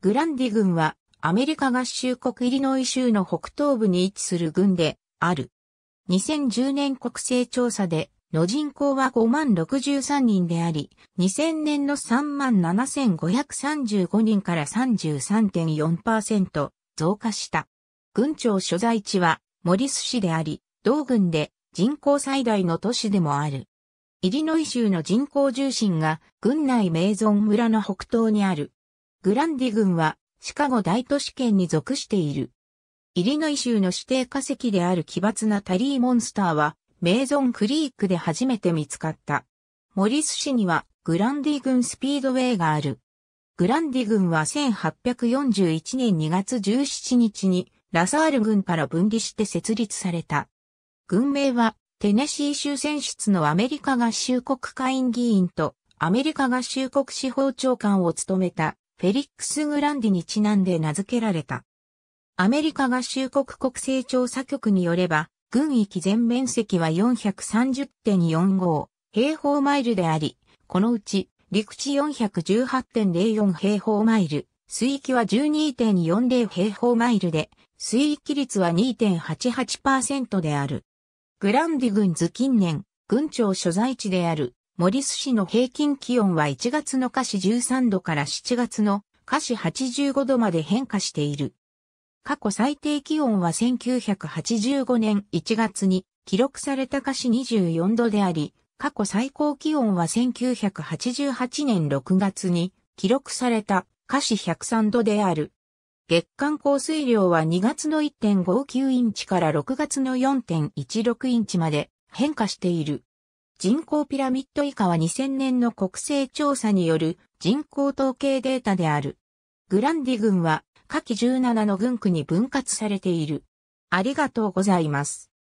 グランディ軍はアメリカ合衆国イリノイ州の北東部に位置する軍である。2010年国勢調査での人口は5万63人であり、2000年の3万7535人から33.4%増加した。軍庁所在地はモリス市であり、同軍で人口最大の都市でもある。イリノイ州の人口重心が軍内名存村の北東にあるグランディ郡はシカゴ大都市圏に属している。イリノイ州の指定化石である奇抜なタリーモンスターはメイゾンクリークで初めて見つかった。モリス市にはグランディ郡スピードウェイがある。グランディ郡は1841年2月17日にラサール郡から分離して設立された。郡名はテネシー州選出のアメリカ合衆国会員議員とアメリカ合衆国司法長官を務めたフェリックス・グランディにちなんで名付けられた。アメリカ合衆国国勢調査局によれば、軍域全面積は430.45平方マイルであり、このうち陸地418.04平方マイル、水域は12.40平方マイルで、水域率は2.88%である。グランディ軍図近年、軍庁所在地であるモリス市の平均気温は1月の華氏13度から7月の華氏85度まで変化している。過去最低気温は1985年1月に記録された華氏24度であり、過去最高気温は1988年6月に記録された華氏103度である。月間降水量は2月の1.59インチから6月の4.16インチまで変化している。人口ピラミッド以下は2000年の国勢調査による人口統計データである。グランディ郡は下記17の郡区に分割されている。ありがとうございます。